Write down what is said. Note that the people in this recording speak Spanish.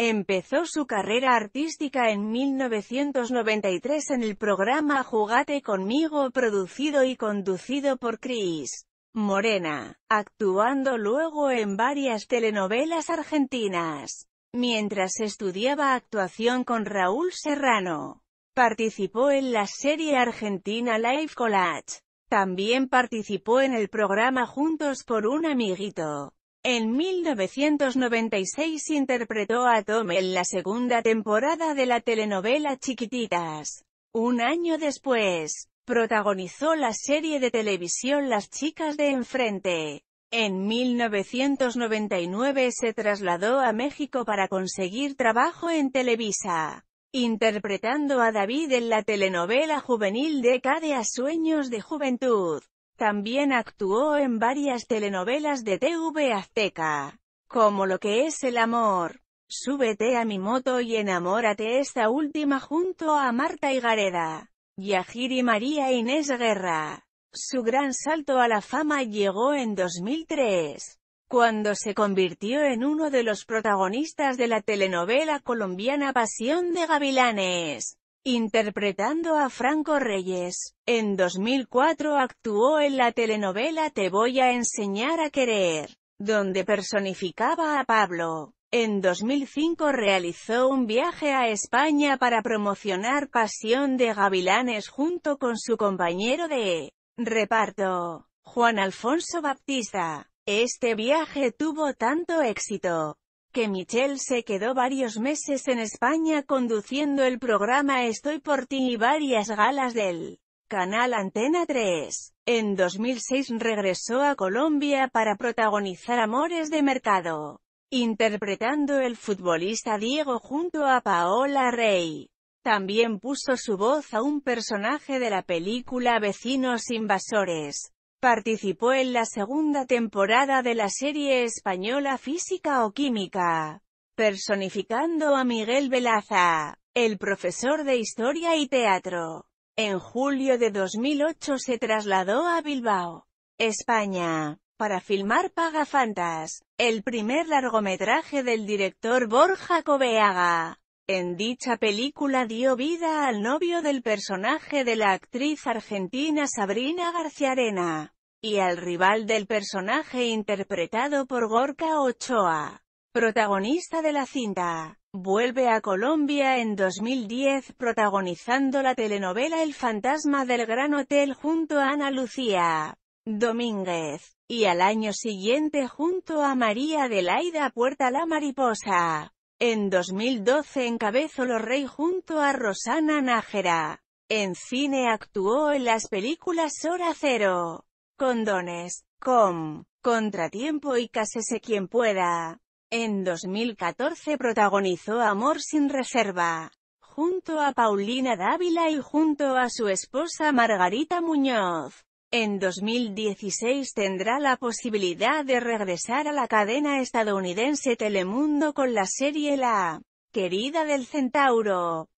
Empezó su carrera artística en 1993 en el programa Jugate conmigo producido y conducido por Cris Morena, actuando luego en varias telenovelas argentinas. Mientras estudiaba actuación con Raúl Serrano, participó en la serie argentina Life Collage. También participó en el programa Juntos por un amiguito. En 1996 interpretó a Tom en la segunda temporada de la telenovela Chiquititas. Un año después, protagonizó la serie de televisión Las chicas de enfrente. En 1999 se trasladó a México para conseguir trabajo en Televisa, interpretando a David en la telenovela juvenil Decade a Sueños de Juventud. También actuó en varias telenovelas de TV Azteca, como Lo que es el amor, Súbete a mi moto y enamórate esta última junto a Marta Higareda, Yajiri María Inés Guerra. Su gran salto a la fama llegó en 2003, cuando se convirtió en uno de los protagonistas de la telenovela colombiana Pasión de Gavilanes interpretando a Franco Reyes. En 2004 actuó en la telenovela Te voy a enseñar a querer, donde personificaba a Pablo. En 2005 realizó un viaje a España para promocionar Pasión de Gavilanes junto con su compañero de reparto, Juan Alfonso Baptista. Este viaje tuvo tanto éxito, que Michelle se quedó varios meses en España conduciendo el programa Estoy por ti y varias galas del canal Antena 3. En 2006 regresó a Colombia para protagonizar Amores de Mercado, interpretando el futbolista Diego junto a Paola Rey. También puso su voz a un personaje de la película Vecinos Invasores, Participó en la segunda temporada de la serie española Física o Química, personificando a Miguel Velaza, el profesor de Historia y Teatro. En julio de 2008 se trasladó a Bilbao, España, para filmar Paga Fantas, el primer largometraje del director Borja Coveaga. En dicha película dio vida al novio del personaje de la actriz argentina Sabrina García Arena, y al rival del personaje interpretado por Gorka Ochoa, protagonista de la cinta. Vuelve a Colombia en 2010 protagonizando la telenovela El fantasma del Gran Hotel junto a Ana Lucía Domínguez, y al año siguiente junto a María Adelaida Puerta la Mariposa. En 2012 encabezó Los Rey junto a Rosana Nájera. En cine actuó en las películas Hora Cero, Condones, Com, Contratiempo y Cásese Quien Pueda. En 2014 protagonizó Amor sin Reserva, junto a Paulina Dávila y junto a su esposa Margarita Muñoz. En 2016 tendrá la posibilidad de regresar a la cadena estadounidense Telemundo con la serie La querida del centauro.